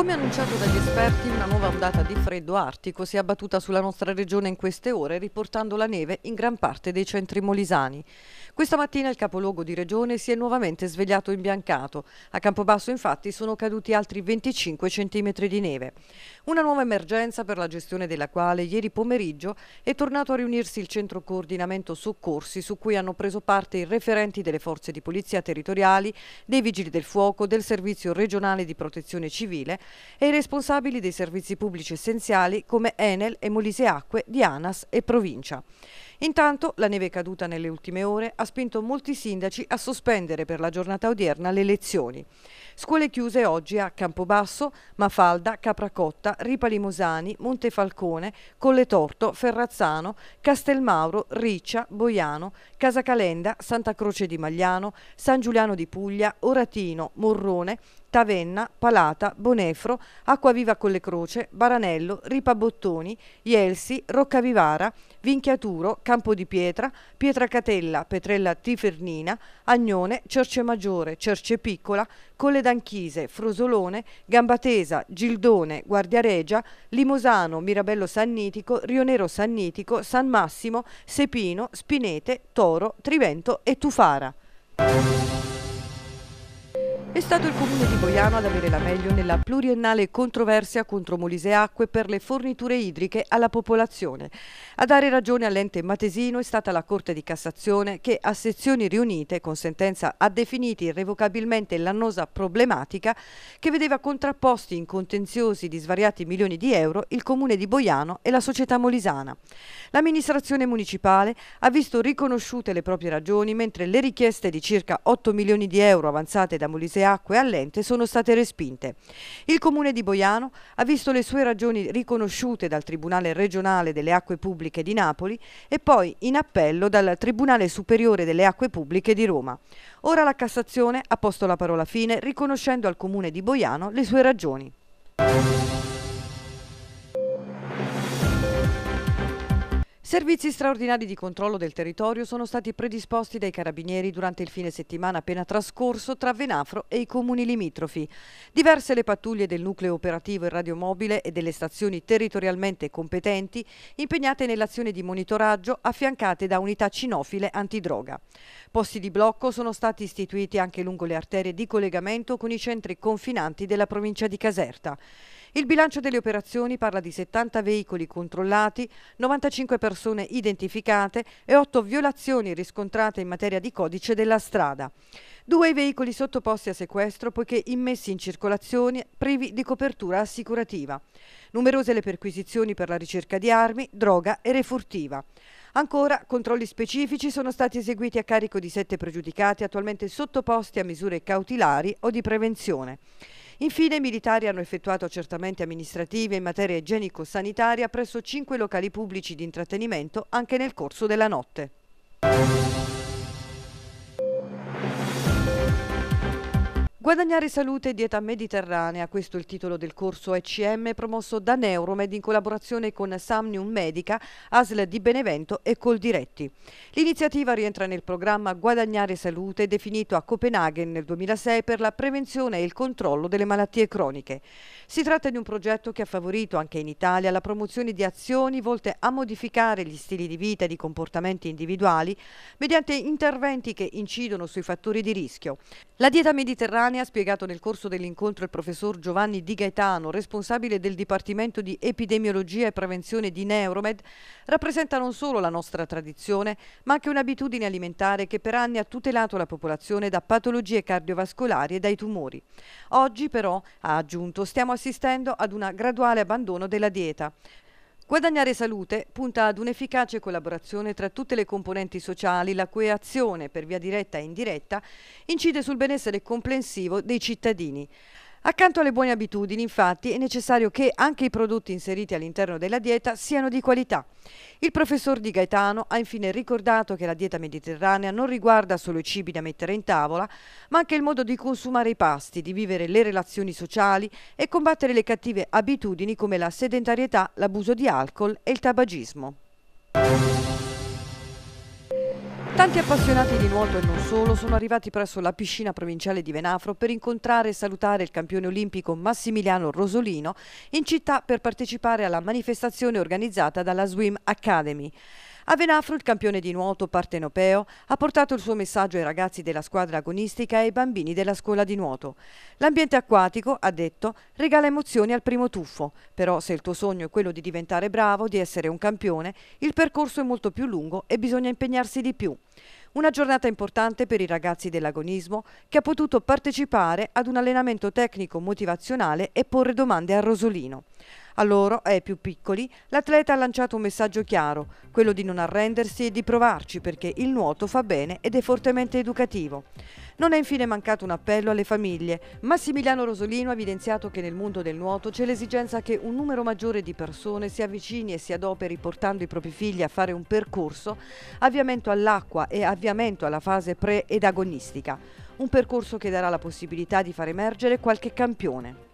Come annunciato dagli esperti, una nuova ondata di freddo artico si è abbattuta sulla nostra regione in queste ore, riportando la neve in gran parte dei centri molisani. Questa mattina il capoluogo di regione si è nuovamente svegliato imbiancato. A Campobasso infatti sono caduti altri 25 cm di neve. Una nuova emergenza per la gestione della quale ieri pomeriggio è tornato a riunirsi il centro coordinamento soccorsi su cui hanno preso parte i referenti delle forze di polizia territoriali, dei vigili del fuoco, del servizio regionale di protezione civile e i responsabili dei servizi pubblici essenziali come Enel e Molise Acque di Anas e Provincia. Intanto la neve caduta nelle ultime ore ha spinto molti sindaci a sospendere per la giornata odierna le lezioni. Scuole chiuse oggi a Campobasso, Mafalda, Capracotta, Ripalimosani, Montefalcone, Colletorto, Ferrazzano, Castelmauro, Riccia, Boiano, Casacalenda, Santa Croce di Magliano, San Giuliano di Puglia, Oratino, Morrone, Tavenna, Palata, Bonefro, Acquaviva Colle Croce, Baranello, Ripabottoni, Ielsi, Roccavivara, Vinchiaturo, Campo di Pietra, Pietra Catella, Petrella Tifernina, Agnone, Cerce Maggiore, Cerce Piccola, Colle d'Anchise, Frosolone, Gambatesa, Gildone, Guardiaregia, Limosano, Mirabello Sannitico, Rionero Sannitico, San Massimo, Sepino, Spinete, Toro, Trivento e Tufara. È stato il comune di Boiano ad avere la meglio nella pluriennale controversia contro Molise Acque per le forniture idriche alla popolazione. A dare ragione all'ente Matesino è stata la Corte di Cassazione che a sezioni riunite con sentenza ha definito irrevocabilmente l'annosa problematica che vedeva contrapposti in contenziosi di svariati milioni di euro il comune di Boiano e la società molisana. L'amministrazione municipale ha visto riconosciute le proprie ragioni mentre le richieste di circa 8 milioni di euro avanzate da Molise acque allente sono state respinte. Il comune di Boiano ha visto le sue ragioni riconosciute dal Tribunale regionale delle acque pubbliche di Napoli e poi in appello dal Tribunale superiore delle acque pubbliche di Roma. Ora la Cassazione ha posto la parola fine riconoscendo al comune di Boiano le sue ragioni. Servizi straordinari di controllo del territorio sono stati predisposti dai carabinieri durante il fine settimana appena trascorso tra Venafro e i comuni limitrofi. Diverse le pattuglie del nucleo operativo e radiomobile e delle stazioni territorialmente competenti impegnate nell'azione di monitoraggio affiancate da unità cinofile antidroga. Posti di blocco sono stati istituiti anche lungo le arterie di collegamento con i centri confinanti della provincia di Caserta. Il bilancio delle operazioni parla di 70 veicoli controllati, 95 persone identificate e 8 violazioni riscontrate in materia di codice della strada. Due i veicoli sottoposti a sequestro poiché immessi in circolazione privi di copertura assicurativa. Numerose le perquisizioni per la ricerca di armi, droga e refurtiva. Ancora, controlli specifici sono stati eseguiti a carico di sette pregiudicati attualmente sottoposti a misure cautelari o di prevenzione. Infine i militari hanno effettuato accertamenti amministrativi in materia igienico-sanitaria presso cinque locali pubblici di intrattenimento anche nel corso della notte. Guadagnare salute e dieta mediterranea, questo è il titolo del corso ECM promosso da Neuromed in collaborazione con Samnium Medica, ASL di Benevento e Coldiretti. L'iniziativa rientra nel programma Guadagnare salute definito a Copenaghen nel 2006 per la prevenzione e il controllo delle malattie croniche. Si tratta di un progetto che ha favorito anche in Italia la promozione di azioni volte a modificare gli stili di vita e di comportamenti individuali mediante interventi che incidono sui fattori di rischio. La dieta mediterranea ha spiegato nel corso dell'incontro il professor Giovanni Di Gaetano, responsabile del Dipartimento di Epidemiologia e Prevenzione di Neuromed, rappresenta non solo la nostra tradizione, ma anche un'abitudine alimentare che per anni ha tutelato la popolazione da patologie cardiovascolari e dai tumori. Oggi però, ha aggiunto, stiamo assistendo ad un graduale abbandono della dieta. Guadagnare salute punta ad un'efficace collaborazione tra tutte le componenti sociali, la cui azione, per via diretta e indiretta, incide sul benessere complessivo dei cittadini. Accanto alle buone abitudini, infatti, è necessario che anche i prodotti inseriti all'interno della dieta siano di qualità. Il professor Di Gaetano ha infine ricordato che la dieta mediterranea non riguarda solo i cibi da mettere in tavola, ma anche il modo di consumare i pasti, di vivere le relazioni sociali e combattere le cattive abitudini come la sedentarietà, l'abuso di alcol e il tabagismo. Tanti appassionati di nuoto e non solo sono arrivati presso la piscina provinciale di Venafro per incontrare e salutare il campione olimpico Massimiliano Rosolino in città per partecipare alla manifestazione organizzata dalla Swim Academy. Avenafro, il campione di nuoto partenopeo, ha portato il suo messaggio ai ragazzi della squadra agonistica e ai bambini della scuola di nuoto. L'ambiente acquatico, ha detto, regala emozioni al primo tuffo, però se il tuo sogno è quello di diventare bravo, di essere un campione, il percorso è molto più lungo e bisogna impegnarsi di più. Una giornata importante per i ragazzi dell'agonismo che ha potuto partecipare ad un allenamento tecnico motivazionale e porre domande a Rosolino. A loro, e ai più piccoli, l'atleta ha lanciato un messaggio chiaro, quello di non arrendersi e di provarci perché il nuoto fa bene ed è fortemente educativo. Non è infine mancato un appello alle famiglie. Massimiliano Rosolino ha evidenziato che nel mondo del nuoto c'è l'esigenza che un numero maggiore di persone si avvicini e si adoperi portando i propri figli a fare un percorso avviamento all'acqua e avviamento alla fase pre-ed agonistica. Un percorso che darà la possibilità di far emergere qualche campione.